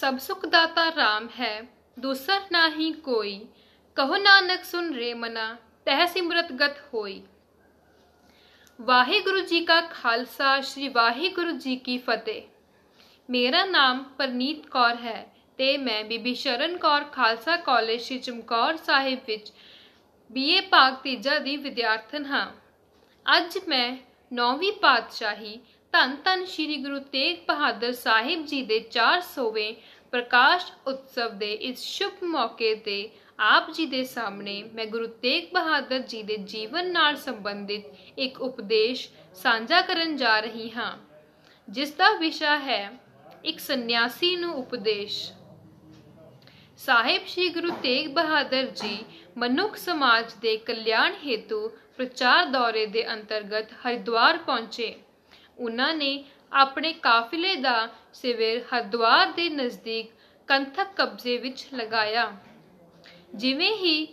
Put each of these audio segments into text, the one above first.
ਸਭ ਸੁਖ ਦਾਤਾ RAM ਹੈ ਦੂਸਰ ਨਾਹੀ ਕੋਈ ਕਹੋ ਨਾਨਕ ਸੁਨ ਰੇ ਮਨਾ ਤਹ ਸਿਮਰਤ ਗਤ ਹੋਈ ਵਾਹਿਗੁਰੂ ਜੀ ਕਾ ਖਾਲਸਾ ਸ੍ਰੀ ਵਾਹਿਗੁਰੂ ਜੀ ਕੀ ਫਤਿਹ ਮੇਰਾ ਨਾਮ ਪਰਨੀਤ ਕੌਰ ਹੈ ਤੇ ਮੈਂ ਬੀਬੀ ਸ਼ਰਨ ਕੌਰ ਖਾਲਸਾ ਕਾਲਜ ਸ੍ਰੀ ਚਮਕੌਰ ਸਾਹਿਬ ਵਿੱਚ ਬੀਏ ਭਾਗ ਤੀਜਾ ਦੀ ਵਿਦਿਆਰਥਣ ਹਾਂ ਅੱਜ ਮੈਂ 9ਵੀਂ ਪਾਤਸ਼ਾਹੀ ਧੰਨ ਧੰਨ ਸ੍ਰੀ ਗੁਰੂ ਤੇਗ ਬਹਾਦਰ ਸਾਹਿਬ ਜੀ ਦੇ 400ਵੇਂ ਪ੍ਰਕਾਸ਼ ਉਤਸਵ ਦੇ ਇਸ ਸ਼ੁਭ ਮੌਕੇ ਤੇ ਆਪ ਜੀ ਦੇ ਸਾਹਮਣੇ ਮੈਂ ਗੁਰੂ ਤੇਗ ਬਹਾਦਰ ਜੀ ਦੇ ਜੀਵਨ ਨਾਲ ਸੰਬੰਧਿਤ ਇੱਕ ਉਪਦੇਸ਼ ਸਾਂਝਾ ਕਰਨ ਜਾ ਰਹੀ ਹਾਂ ਜਿਸ ਦਾ ਵਿਸ਼ਾ ਹੈ ਇੱਕ ਸੰਨਿਆਸੀ ਨੂੰ ਉਪਦੇਸ਼ ਸਾਹਿਬ ਸ੍ਰੀ ਗੁਰੂ ਤੇਗ ਬਹਾਦਰ ਜੀ ਮਨੁੱਖ ਸਮਾਜ ਦੇ ਕਲਿਆਣ ਹੇਤੂ ਪ੍ਰਚਾਰ ਦੌਰੇ ਦੇ ਅੰਤਰਗਤ ਹਰਿਦੁਆਰ ਪਹੁੰਚੇ ਉਹਨਾਂ ਨੇ ਆਪਣੇ ਕਾਫਿਲੇ ਦਾ ਸਿਵਰ ਹਰਦੁਆਰ ਦੇ ਨਜ਼ਦੀਕ ਕੰਥਕ ਕਬਜ਼ੇ ਵਿੱਚ ਲਗਾਇਆ ਜਿਵੇਂ ਹੀ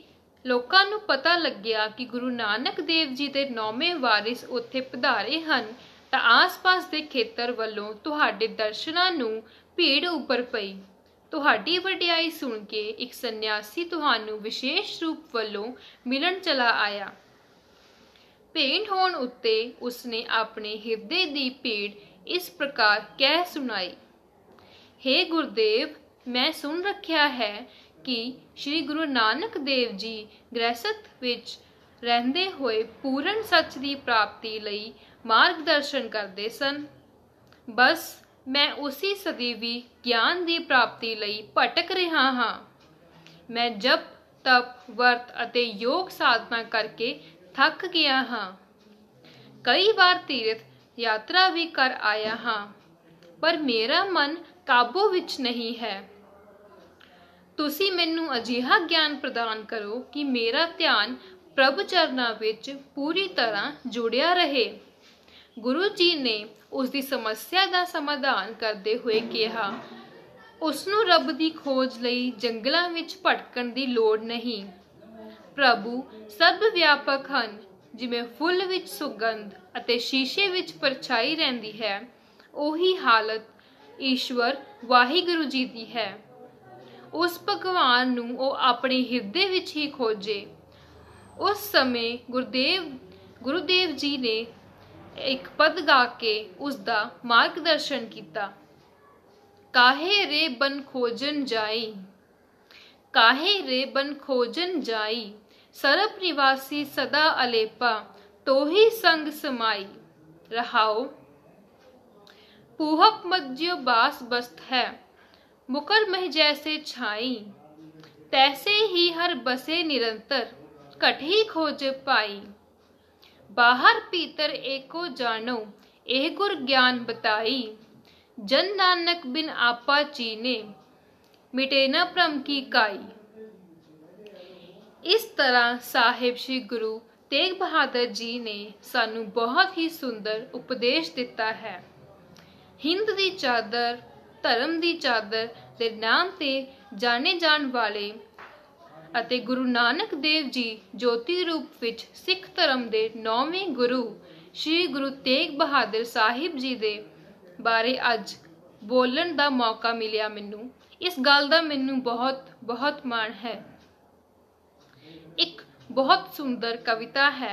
ਲੋਕਾਂ ਨੂੰ ਪਤਾ ਲੱਗਿਆ ਕਿ ਗੁਰੂ ਨਾਨਕ ਦੇਵ ਜੀ ਦੇ ਨੌਵੇਂ ਵਾਰਿਸ ਉੱਥੇ ਪਧਾਰੇ ਹਨ ਤਾਂ ਆਸ-ਪਾਸ ਦੇ ਖੇਤਰ ਵੱਲੋਂ ਤੁਹਾਡੇ ਦਰਸ਼ਨਾਂ ਨੂੰ ਭੀੜ ਉੱਪਰ ਪਈ ਤੁਹਾਡੀ ਵਡਿਆਈ ਸੁਣ ਕੇ ਇੱਕ ਸੰਨਿਆਸੀ ਤੁਹਾਨੂੰ ਵਿਸ਼ੇਸ਼ ਰੂਪ ਵੱਲੋਂ ਮਿਲਣ ਚਲਾ ਆਇਆ ਭੇਂਟ ਹੋਣ ਉੱਤੇ ਉਸਨੇ ਆਪਣੇ ਹਿਰਦੇ ਦੀ ਪੀੜ ਇਸ ਪ੍ਰਕਾਰ ਕਹਿ ਸੁਣਾਈ हे ਗੁਰਦੇਵ ਮੈਂ ਸੁਣ ਰੱਖਿਆ ਹੈ ਕਿ ਸ੍ਰੀ ਗੁਰੂ ਨਾਨਕ ਦੇਵ ਜੀ ਗ੍ਰਸਥ ਵਿੱਚ ਰਹਿੰਦੇ ਹੋਏ ਪੂਰਨ ਸੱਚ ਦੀ ਪ੍ਰਾਪਤੀ ਲਈ ਮਾਰਗਦਰਸ਼ਨ ਕਰਦੇ ਸਨ ਬਸ ਮੈਂ ਉਸੇ ਸਦੀਵੀ ਗਿਆਨ ਦੀ ਪ੍ਰਾਪਤੀ ਲਈ ਭਟਕ ਰਿਹਾ ਹਾਂ ਮੈਂ ਜਪ ਤਪ ਵਰਤ ਅਤੇ ਯੋਗ ਸਾਧਨਾ ਕਰਕੇ ਥੱਕ ਗਿਆ ਹਾਂ ਕਈ ਵਾਰ ਤੀਰਥ ਯਾਤਰਾ ਵੀ ਕਰ ਆਇਆ ਹਾਂ ਪਰ ਮੇਰਾ ਮਨ ਕਾਬੂ ਵਿੱਚ ਨਹੀਂ ਹੈ ਤੁਸੀਂ ਮੈਨੂੰ ਅਜਿਹਾ ਗਿਆਨ ਪ੍ਰਦਾਨ ਕਰੋ ਕਿ ਮੇਰਾ ਧਿਆਨ ਪ੍ਰਭ ਚਰਨਾਂ ਵਿੱਚ ਪੂਰੀ ਤਰ੍ਹਾਂ ਜੁੜਿਆ ਰਹੇ ਗੁਰੂ ਜੀ ਨੇ ਉਸ ਦੀ ਸਮੱਸਿਆ ਦਾ ਸਮਾਧਾਨ ਕਰਦੇ ਹੋਏ ਕਿਹਾ ਉਸ ਨੂੰ ਰੱਬ ਦੀ ਖੋਜ ਲਈ ਜੰਗਲਾਂ ਵਿੱਚ ਭਟਕਣ ਦੀ ਲੋੜ ਨਹੀਂ ਪ੍ਰਭੂ ਸਭ ਵਿਆਪਕ ਹਨ ਜਿਵੇਂ ਫੁੱਲ ਵਿੱਚ ਸੁਗੰਧ ਅਤੇ ਸ਼ੀਸ਼ੇ ਵਿੱਚ ਪਰਛਾਈ ਰਹਿੰਦੀ ਹੈ ਉਹੀ ਹਾਲਤ ਈਸ਼ਵਰ ਵਾਹਿਗੁਰੂ ਜੀ ਦੀ ਹੈ ਉਸ ਭਗਵਾਨ ਨੂੰ ਉਹ ਆਪਣੇ ਹਿਰਦੇ ਵਿੱਚ ਹੀ ਖੋਜੇ ਉਸ ਸਮੇਂ ਗੁਰਦੇਵ ਗੁਰੂਦੇਵ ਜੀ ਨੇ ਇੱਕ ਪਦ ਗਾ ਕੇ ਉਸ ਦਾ ਮਾਰਗਦਰਸ਼ਨ ਕੀਤਾ ਕਾਹੇ ਰੇ ਬਨ ਖੋਜਨ ਜਾਈ ਕਾਹੇ ਰੇ ਬਨ ਖੋਜਨ ਜਾਈ सरप निवासी सदा अलेपा तो ही संग समाई रहाओ पूहक मध्य बास बस्त है मुकर मह जैसे छाई तैसे ही हर बसे निरंतर कठी खोज पाई बाहर पीतर एको जानो ए गुर ज्ञान बताई जन नानक बिन आपा चीने मिटे न प्रम की काई ਇਸ ਤਰ੍ਹਾਂ ਸਾਹਿਬ ਸ੍ਰੀ ਗੁਰੂ ਤੇਗ ਬਹਾਦਰ ਜੀ ਨੇ ਸਾਨੂੰ ਬਹੁਤ ਹੀ ਸੁੰਦਰ ਉਪਦੇਸ਼ ਦਿੱਤਾ ਹੈ ਹਿੰਦ ਦੀ ਚਾਦਰ ਧਰਮ ਦੀ ਚਾਦਰ ਦੇ ਨਾਮ ਤੇ ਜਾਣੇ ਜਾਣ ਵਾਲੇ ਅਤੇ ਗੁਰੂ ਨਾਨਕ ਦੇਵ ਜੀ ਜੋਤੀ ਰੂਪ ਵਿੱਚ ਸਿੱਖ ਧਰਮ ਦੇ ਨੌਵੇਂ ਗੁਰੂ ਸ੍ਰੀ ਗੁਰੂ ਤੇਗ ਬਹਾਦਰ ਸਾਹਿਬ ਜੀ ਦੇ ਬਾਰੇ ਅੱਜ ਬੋਲਣ ਦਾ ਮੌਕਾ ਮਿਲਿਆ ਮੈਨੂੰ ਇਸ ਗੱਲ ਦਾ ਮੈਨੂੰ ਬਹੁਤ ਬਹੁਤ ਮਾਣ ਹੈ ਇੱਕ ਬਹੁਤ ਸੁੰਦਰ ਕਵਿਤਾ ਹੈ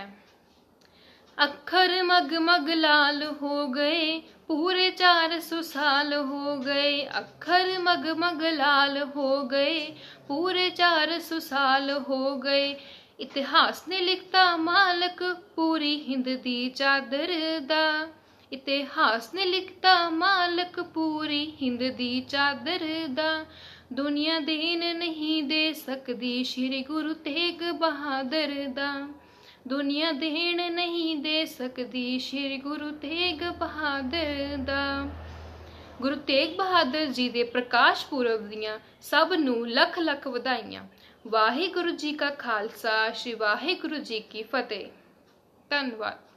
ਅੱਖਰ ਮਗ ਮਗ ਲਾਲ ਹੋ ਗਏ ਪੂਰੇ 400 ਸਾਲ ਹੋ ਗਏ ਅੱਖਰ ਮਗ ਮਗ ਲਾਲ ਹੋ ਗਏ ਪੂਰੇ 400 ਸਾਲ ਹੋ ਗਏ ਇਤਿਹਾਸ ਨੇ ਲਿਖਤਾ ਮਾਲਕ ਪੂਰੀ ਹਿੰਦ ਦੀ ਚਾਦਰ ਦਾ ਇਤਿਹਾਸ ਨੇ ਲਿਖਤਾ ਮਾਲਕ ਪੂਰੀ ਹਿੰਦ ਦੀ ਚਾਦਰ ਦਾ ਦੁਨੀਆ ਦੇਨ ਨਹੀਂ ਦੇ ਸਕਦੀ ਸ੍ਰੀ ਗੁਰੂ ਤੇਗ ਬਹਾਦਰ ਦਾ ਦੁਨੀਆ ਦੇਣ ਨਹੀਂ ਦੇ ਸਕਦੀ ਸ੍ਰੀ ਗੁਰੂ ਤੇਗ ਬਹਾਦਰ ਦਾ ਗੁਰੂ ਤੇਗ ਬਹਾਦਰ ਜੀ ਦੇ ਪ੍ਰਕਾਸ਼ ਪੁਰਬ ਦੀਆਂ ਸਭ ਨੂੰ ਲੱਖ ਲੱਖ ਵਧਾਈਆਂ ਵਾਹਿਗੁਰੂ ਜੀ ਕਾ ਖਾਲਸਾ ਸ੍ਰੀ ਵਾਹਿਗੁਰੂ ਜੀ ਕੀ ਫਤਿਹ ਧੰਨਵਾਦ